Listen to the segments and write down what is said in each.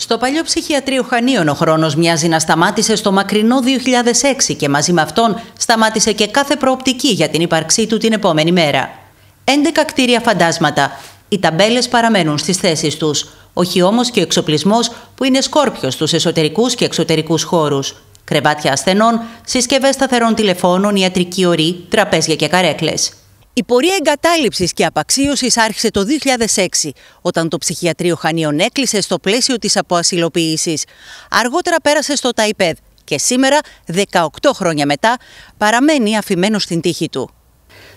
Στο παλιό ψυχιατρίο Χανίων ο χρόνος μοιάζει να σταμάτησε στο μακρινό 2006 και μαζί με αυτόν σταμάτησε και κάθε προοπτική για την ύπαρξή του την επόμενη μέρα. 11 κτίρια φαντάσματα. Οι ταμπέλες παραμένουν στις θέσεις τους. Όχι όμως και ο εξοπλισμός που είναι σκόρπιος στους εσωτερικούς και εξωτερικούς χώρους. Κρεβάτια ασθενών, συσκευές σταθερών τηλεφώνων, ιατρική ορή, τραπέζια και καρέκλες. Η πορεία εγκατάλειψης και απαξίωσης άρχισε το 2006, όταν το ψυχιατρίο Χανίων έκλεισε στο πλαίσιο της αποασυλοποίησης. Αργότερα πέρασε στο ΤΑΙΠΕΔ και σήμερα, 18 χρόνια μετά, παραμένει αφημένος στην τύχη του.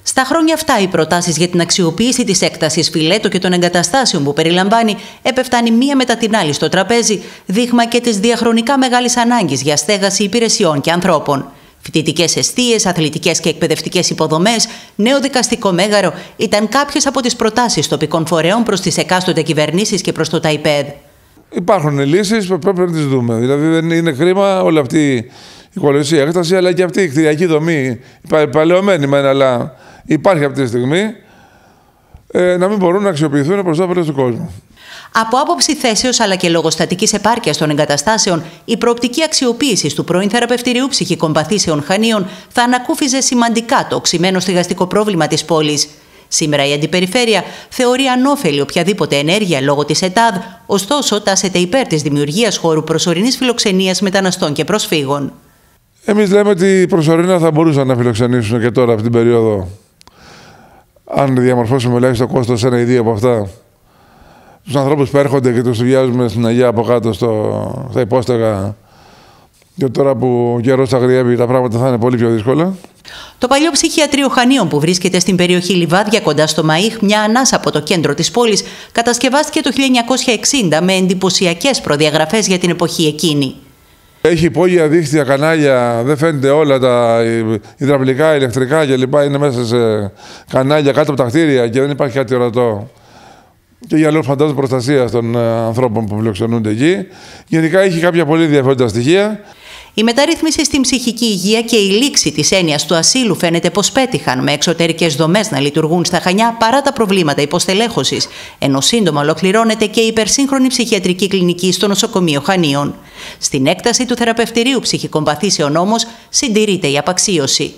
Στα χρόνια αυτά, οι προτάσεις για την αξιοποίηση της έκτασης φιλέτο και των εγκαταστάσεων που περιλαμβάνει επεφτάνει μία μετά την άλλη στο τραπέζι, δείγμα και της διαχρονικά μεγάλης ανάγκης για στέγαση υπηρεσιών και ανθρώπων. Φοιτητικές αιστείες, αθλητικές και εκπαιδευτικές υποδομές, νέο δικαστικό μέγαρο ήταν κάποιες από τις προτάσεις τοπικών φορέων προς τις εκάστοτε κυβερνήσεις και προς το ΤΑΙΠΕΔ. Υπάρχουν λύσεις που πρέπει να τις δούμε. Δηλαδή, δεν είναι κρίμα όλη αυτή η κολοσσία έκταση, αλλά και αυτή η κτηριακή δομή, παλαιωμένη μεν, αλλά υπάρχει αυτή τη στιγμή. Ε, να μην μπορούν να αξιοποιηθούν προ τα του κόσμου. Από άποψη θέσεως αλλά και λόγω στατικής των εγκαταστάσεων, η προοπτική αξιοποίησης του πρώην θεραπευτηρίου ψυχικών παθήσεων Χανίων θα ανακούφιζε σημαντικά το οξυμένο στιγαστικό πρόβλημα της πόλης. Σήμερα η Αντιπεριφέρεια θεωρεί ανώφελη οποιαδήποτε ενέργεια λόγω της ΕΤΑΔ, ωστόσο τάσεται υπέρ της δημιουργίας χώρου προσωρινής φιλοξενίας μεταναστών και προσφύγων. Εμείς λέμε ότι προσωρινά θα μπορούσαν να φιλοξενήσουν και τώρα αυτή την περίοδο αν διαμορφώσουμε ελάχιστο κόστος ένα ή δύο από αυτά, τους ανθρώπους που έρχονται και τους βιάζουμε στην Αγία από κάτω στο, στα υπόστεγα. Και τώρα που ο καιρός τα πράγματα θα είναι πολύ πιο δύσκολα. Το παλιό ψυχιατρίο Χανίων που βρίσκεται στην περιοχή Λιβάδια κοντά στο Μαΐχ, μια ανάσα από το κέντρο της πόλης, κατασκευάστηκε το 1960 με εντυπωσιακές προδιαγραφές για την εποχή εκείνη. Έχει υπόγεια δίχτυα, κανάλια, δεν φαίνεται όλα τα υδραυλικά, ηλεκτρικά κλπ. Είναι μέσα σε κανάλια κάτω από τα κτίρια και δεν υπάρχει κάτι ορατό. Και για λόγους φαντάζομαι προστασίας των ε, ανθρώπων που φιλοξενούνται εκεί. Γενικά έχει κάποια πολύ ενδιαφέροντα στοιχεία. Η μεταρρύθμιση στην ψυχική υγεία και η λήξη της έννοιας του ασύλου φαίνεται πως πέτυχαν με εξωτερικές δομές να λειτουργούν στα χανιά παρά τα προβλήματα υποστελέχωσης, ενώ σύντομα ολοκληρώνεται και η υπερσύγχρονη ψυχιατρική κλινική στο νοσοκομείο Χανίων. Στην έκταση του θεραπευτηρίου ψυχικών παθήσεων όμως συντηρείται η απαξίωση.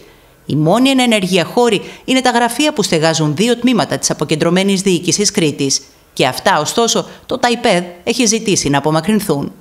Η μόνη ενεργεία χώρη είναι τα γραφεία που στεγάζουν δύο τμήματα της αποκεντρωμένης διοίκησης Κρήτης. Και αυτά, ωστόσο, το ΤΑΙΠΕΔ έχει ζητήσει να απομακρυνθούν.